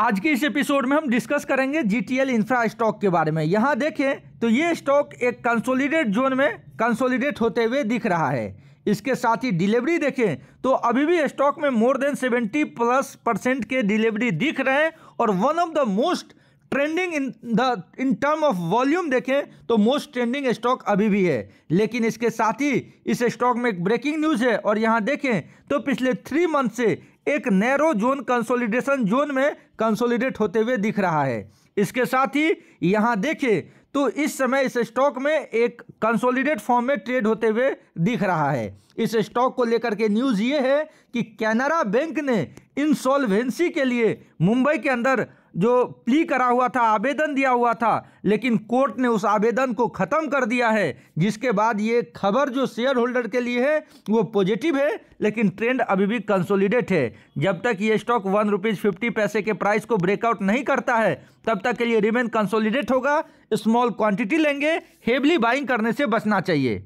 आज के इस एपिसोड में हम डिस्कस करेंगे जीटीएल इंफ्रा स्टॉक के बारे में यहाँ देखें तो ये स्टॉक एक कंसोलिडेट जोन में कंसोलिडेट होते हुए दिख रहा है इसके साथ ही डिलीवरी देखें तो अभी भी स्टॉक में मोर देन 70 प्लस परसेंट के डिलीवरी दिख रहे हैं और one of the most trending in the in term of volume देखें तो मोस्ट ट्रेंडिंग स्टॉक अभी भी है लेकिन इसके साथ ही इस स्टॉक में एक ब्रेकिंग न्यूज़ है और यहाँ देखें तो पिछले थ्री मंथ से एक नैरो जोन कंसोलिडेशन जोन में कंसोलिडेट होते हुए दिख रहा है इसके साथ ही यहाँ देखें तो इस समय इस स्टॉक में एक कंसोलिडेट फॉर्म में ट्रेड होते हुए दिख रहा है इस स्टॉक को लेकर के न्यूज़ ये है कि कैनरा बैंक ने इंसॉल्वेंसी के लिए मुंबई के अंदर जो प्ली करा हुआ था आवेदन दिया हुआ था लेकिन कोर्ट ने उस आवेदन को ख़त्म कर दिया है जिसके बाद ये खबर जो शेयर होल्डर के लिए है वो पॉजिटिव है लेकिन ट्रेंड अभी भी कंसोलिडेट है जब तक ये स्टॉक वन रुपीज़ फिफ्टी पैसे के प्राइस को ब्रेकआउट नहीं करता है तब तक के लिए रिमेन कंसोलिडेट होगा स्मॉल क्वान्टिटी लेंगे हेवली बाइंग करने से बचना चाहिए